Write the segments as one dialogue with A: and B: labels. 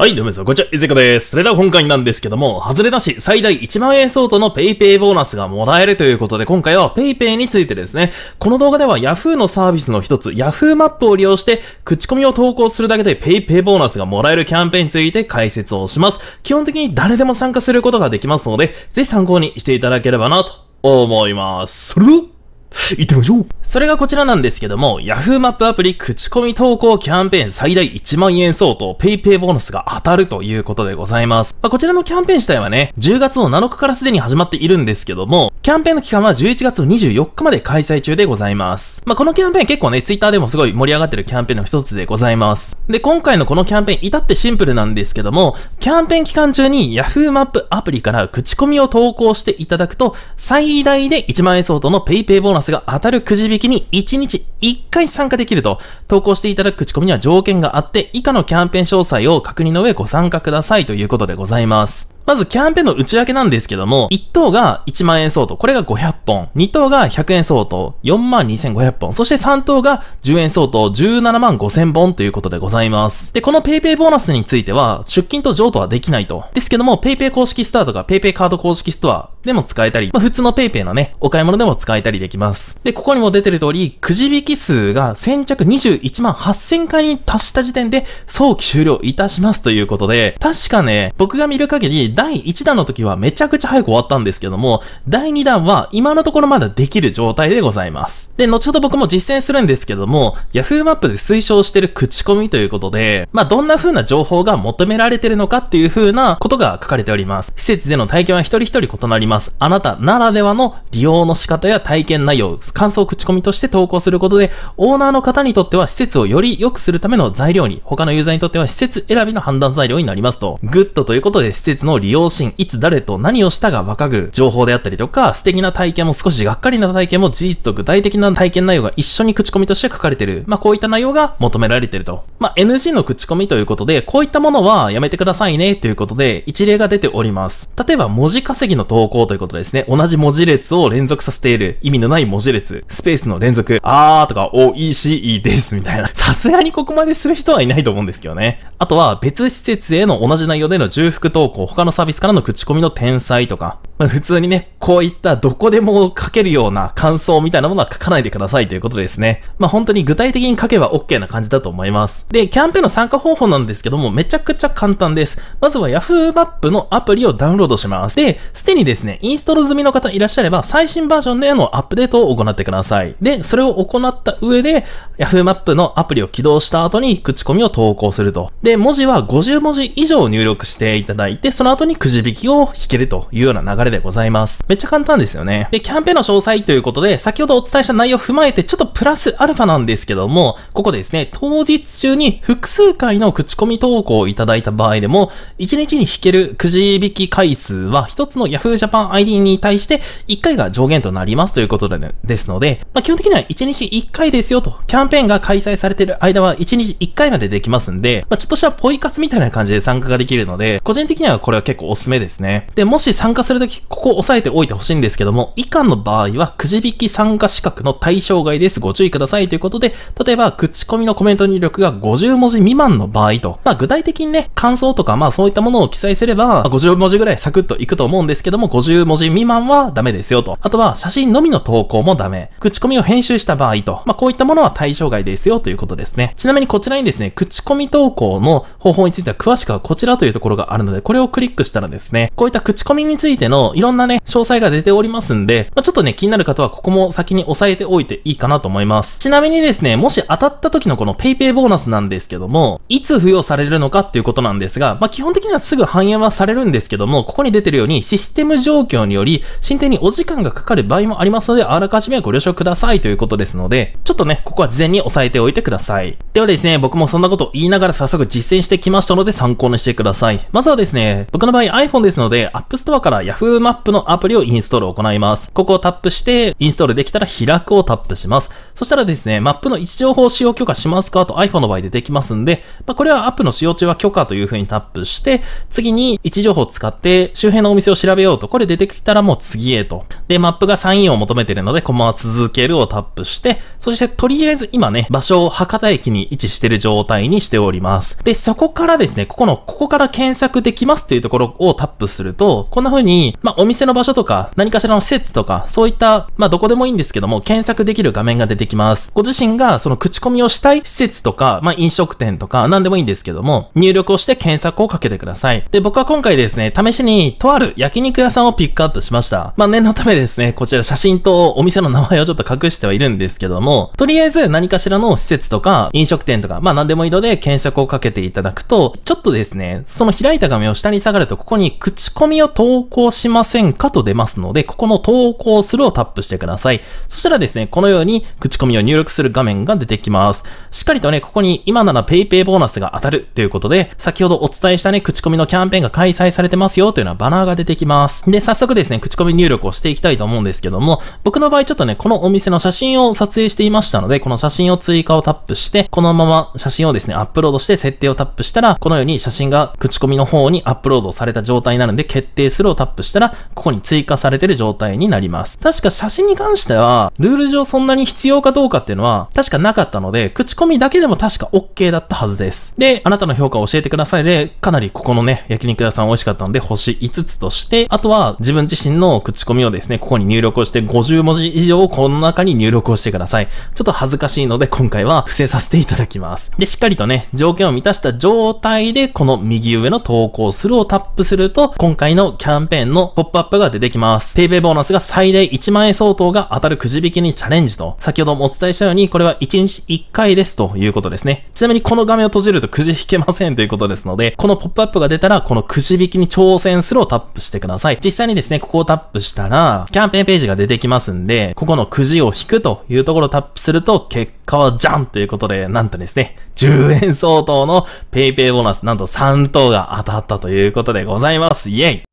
A: はい、どうも皆さん、こんにちは、いずこです。それでは今回なんですけども、外れなし最大1万円相当の PayPay ボーナスがもらえるということで、今回は PayPay についてですね、この動画では Yahoo のサービスの一つ、Yahoo マップを利用して、口コミを投稿するだけで PayPay ボーナスがもらえるキャンペーンについて解説をします。基本的に誰でも参加することができますので、ぜひ参考にしていただければなと思います。それでは行ってみましょうそれがこちらなんですけども、Yahoo マップアプリ口コミ投稿キャンペーン最大1万円相当 PayPay ボーナスが当たるということでございます。まあ、こちらのキャンペーン自体はね、10月の7日からすでに始まっているんですけども、キャンペーンの期間は11月24日まで開催中でございます。まあ、このキャンペーン結構ね、ツイッターでもすごい盛り上がってるキャンペーンの一つでございます。で、今回のこのキャンペーン至ってシンプルなんですけども、キャンペーン期間中に Yahoo マップアプリから口コミを投稿していただくと、最大で1万円相当の PayPay ボーナスが当たるくじ引きに1日1回参加できると、投稿していただく口コミには条件があって、以下のキャンペーン詳細を確認の上ご参加くださいということでございます。まずキャンペーンの内訳なんですけども、1等が1万円相当、これが500本、2等が100円相当、4万2500本、そして3等が10円相当、17万5000本ということでございます。で、この PayPay ボーナスについては、出勤と譲渡はできないと。ですけども、PayPay 公式スタートが PayPay カード公式ストア、でも使えたり、まあ、普通の PayPay のね、お買い物でも使えたりできます。で、ここにも出てる通り、くじ引き数が先着21万8000回に達した時点で早期終了いたしますということで、確かね、僕が見る限り第1弾の時はめちゃくちゃ早く終わったんですけども、第2弾は今のところまだできる状態でございます。で、後ほど僕も実践するんですけども、Yahoo マップで推奨してる口コミということで、まあ、どんな風な情報が求められてるのかっていう風なことが書かれております。施設での体験は一人一人異なります。ます。あなたならではの利用の仕方や体験内容、感想口コミとして投稿することで、オーナーの方にとっては施設をより良くするための材料に、他のユーザーにとっては施設選びの判断材料になりますと。グッドということで施設の利用シーン、いつ誰と何をしたが若かる情報であったりとか、素敵な体験も少しがっかりな体験も事実と具体的な体験内容が一緒に口コミとして書かれてる。まあ、こういった内容が求められてると。まあ、NG の口コミということで、こういったものはやめてくださいねということで、一例が出ております。例えば文字稼ぎの投稿ということですね。同じ文字列を連続させている。意味のない文字列。スペースの連続。あーとか、お、いし、です、みたいな。さすがにここまでする人はいないと思うんですけどね。あとは、別施設への同じ内容での重複投稿、他のサービスからの口コミの転載とか。まあ、普通にね、こういったどこでも書けるような感想みたいなものは書かないでくださいということですね。まあ、本当に具体的に書けば OK な感じだと思います。で、キャンペーンの参加方法なんですけども、めちゃくちゃ簡単です。まずは Yahoo マップのアプリをダウンロードします。で、すでにですね、ね、インストール済みの方いらっしゃれば、最新バージョンでのアップデートを行ってください。で、それを行った上で、Yahoo マップのアプリを起動した後に口コミを投稿すると。で、文字は50文字以上入力していただいて、その後にくじ引きを引けるというような流れでございます。めっちゃ簡単ですよね。で、キャンペーンの詳細ということで、先ほどお伝えした内容を踏まえて、ちょっとプラスアルファなんですけども、ここですね、当日中に複数回の口コミ投稿をいただいた場合でも、1日に引けるくじ引き回数は1つの Yahoo Japan 販 ID に対して1回が上限となりますということで、ね、ですので、まあ、基本的には1日1回ですよと、キャンペーンが開催されている間は1日1回までできますんで、まあ、ちょっとしたポイ活みたいな感じで参加ができるので、個人的にはこれは結構おすすめですね。で、もし参加するとき、ここ押さえておいてほしいんですけども、以下の場合はくじ引き参加資格の対象外です。ご注意くださいということで、例えば、口コミのコメント入力が50文字未満の場合と、まあ具体的にね、感想とかまあそういったものを記載すれば、50文字ぐらいサクッといくと思うんですけども、50 50文字未満はダメですよと。あとは写真のみの投稿もダメ。口コミを編集した場合と。まあ、こういったものは対象外ですよということですね。ちなみにこちらにですね、口コミ投稿の方法については詳しくはこちらというところがあるので、これをクリックしたらですね、こういった口コミについてのいろんなね、詳細が出ておりますんで、まあ、ちょっとね、気になる方はここも先に押さえておいていいかなと思います。ちなみにですね、もし当たった時のこの PayPay ボーナスなんですけども、いつ付与されるのかっていうことなんですが、まあ、基本的にはすぐ反映はされるんですけども、ここに出てるようにシステム上状況により、進展にお時間がかかる場合もありますので、あらかじめご了承くださいということですので、ちょっとね、ここは事前に押さえておいてください。ではですね、僕もそんなことを言いながら早速実践してきましたので参考にしてください。まずはですね、僕の場合 iPhone ですので、App Store から Yahoo マップのアプリをインストールを行います。ここをタップして、インストールできたら開くをタップします。そしたらですね、マップの位置情報使用許可しますかと iPhone の場合でできますんで、まあ、これはアップの使用中は許可という風にタップして、次に位置情報を使って周辺のお店を調べようと、これ出てきたらもう次へと。で、マップがサインを求めてるので、コマは続けるをタップして、そしてとりあえず今ね、場所を博多駅に位置してる状態にしております。で、そこからですね、ここの、ここから検索できますというところをタップすると、こんな風に、まあ、お店の場所とか、何かしらの施設とか、そういった、まあ、どこでもいいんですけども、検索できる画面が出てきます。ご自身がその口コミをしたい施設とか、まあ、飲食店とか、何でもいいんですけども、入力をして検索をかけてください。で、僕は今回ですね、試しに、とある焼肉屋さんをピックアップしました。まあ、念のためですね、こちら写真とお店の名前をちょっと隠してはいるんですけども、とりあえず何かしらの施設とか、飲食店とか、まあ、何でもいいので検索をかけていただくと、ちょっとですね、その開いた画面を下に下がると、ここに口コミを投稿しませんかと出ますので、ここの投稿するをタップしてください。そしたらですね、このように口口込みを入力する画面が出てきます。しっかりとね、ここに今なら PayPay ボーナスが当たるということで、先ほどお伝えしたね、口コミのキャンペーンが開催されてますよというのはバナーが出てきます。で、早速ですね、口コミ入力をしていきたいと思うんですけども、僕の場合ちょっとね、このお店の写真を撮影していましたので、この写真を追加をタップして、このまま写真をですね、アップロードして設定をタップしたら、このように写真が口コミの方にアップロードされた状態になるんで、決定するをタップしたら、ここに追加されてる状態になります。確か写真に関しては、ルール上そんなに必要かかどうかっていうのは確かなかったので、口コミだけでも確か OK だったはずです。で、あなたの評価を教えてくださいで、かなりここのね、焼肉屋さん美味しかったので星5つとして、あとは自分自身の口コミをですね、ここに入力をして50文字以上をこの中に入力をしてください。ちょっと恥ずかしいので今回は伏せさせていただきます。で、しっかりとね、条件を満たした状態でこの右上の投稿するをタップすると、今回のキャンペーンのポップアップが出てきます。p a ボーナスが最大1万円相当が当たるくじ引きにチャレンジと、先ほどどもお伝えしたように、これは1日1回ですということですね。ちなみにこの画面を閉じるとくじ引けませんということですので、このポップアップが出たら、このくじ引きに挑戦するをタップしてください。実際にですね、ここをタップしたら、キャンペーンページが出てきますんで、ここのくじを引くというところをタップすると、結果はじゃんということで、なんとですね、10円相当の PayPay ボーナス、なんと3等が当たったということでございます。イェイ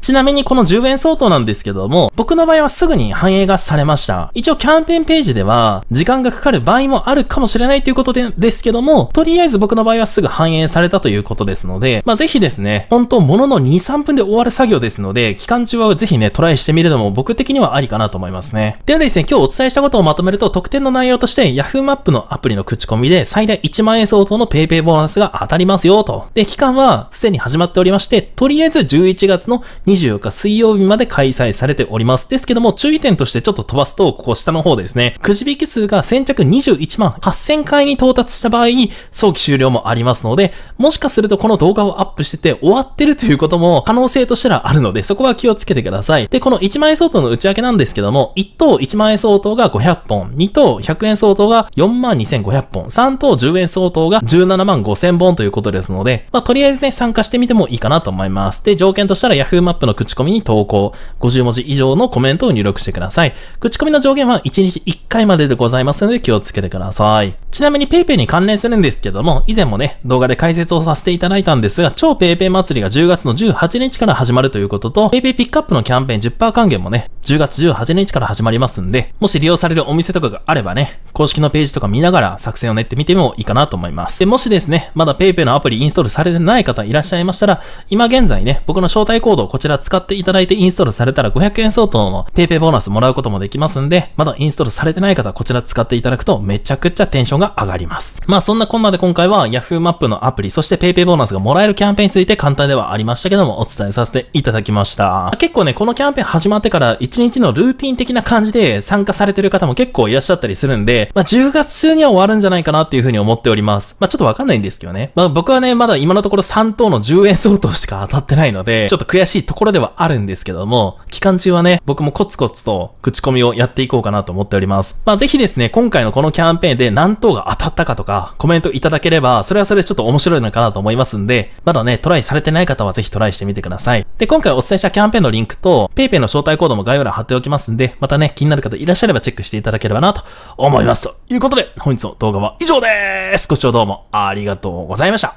A: ちなみにこの10円相当なんですけども、僕の場合はすぐに反映がされました。一応キャンペーンページでは、時間がかかる場合もあるかもしれないということで、ですけども、とりあえず僕の場合はすぐ反映されたということですので、まぜひですね、本当ものの2、3分で終わる作業ですので、期間中はぜひね、トライしてみるのも僕的にはありかなと思いますね。ではですね、今日お伝えしたことをまとめると、特典の内容として Yahoo マップのアプリの口コミで最大1万円相当の PayPay ボーナスが当たりますよと。で、期間はすでに始まっておりまして、とりあえず11月の24日水曜日まで開催されております。ですけども、注意点としてちょっと飛ばすと、ここ下の方ですね、くじ引き数が先着21万8000回に到達した場合、早期終了もありますので、もしかするとこの動画をアップしてて終わってるということも可能性としてはあるので、そこは気をつけてください。で、この1万円相当の内訳なんですけども、1等1万円相当が500本、2等100円相当が4万2500本、3等10円相当が17万5000本ということですので、まあ、とりあえずね、参加してみてもいいかなと思います。で、条件としたら Yahoo マッププの口コミに投稿、50文字以上のコメントを入力してください。口コミの上限は1日1回まででございますので気をつけてください。ちなみに PayPay に関連するんですけども、以前もね、動画で解説をさせていただいたんですが、超 PayPay 祭りが10月の18日から始まるということと、PayPay ピックアップのキャンペーン10%還元もね、10月18日から始まりますんで、もし利用されるお店とかがあればね、公式のページとか見ながら作戦を練ってみてもいいかなと思います。で、もしですね、まだ PayPay のアプリインストールされてない方いらっしゃいましたら、今現在ね、僕の招待コードをこちらら使っていただいてインストールされたら500円相当の PayPay ボーナスもらうこともできますんで、まだインストールされてない方はこちら使っていただくとめちゃくちゃテンションが上がります。まあそんなこんなで今回は Yahoo マップのアプリ、そして PayPay ボーナスがもらえるキャンペーンについて簡単ではありましたけどもお伝えさせていただきました。結構ね、このキャンペーン始まってから1日のルーティン的な感じで参加されてる方も結構いらっしゃったりするんで、まあ10月中には終わるんじゃないかなっていうふうに思っております。まあちょっとわかんないんですけどね。まあ僕はね、まだ今のところ3等の10円相当しか当たってないので、ちょっと悔しいところころではあるんですけども、期間中はね、僕もコツコツと口コミをやっていこうかなと思っております。まあぜひですね、今回のこのキャンペーンで何等が当たったかとか、コメントいただければ、それはそれでちょっと面白いのかなと思いますんで、まだね、トライされてない方はぜひトライしてみてください。で、今回お伝えしたキャンペーンのリンクと、PayPay の招待コードも概要欄貼っておきますんで、またね、気になる方いらっしゃればチェックしていただければなと思います。ということで、本日の動画は以上ですご視聴どうもありがとうございました。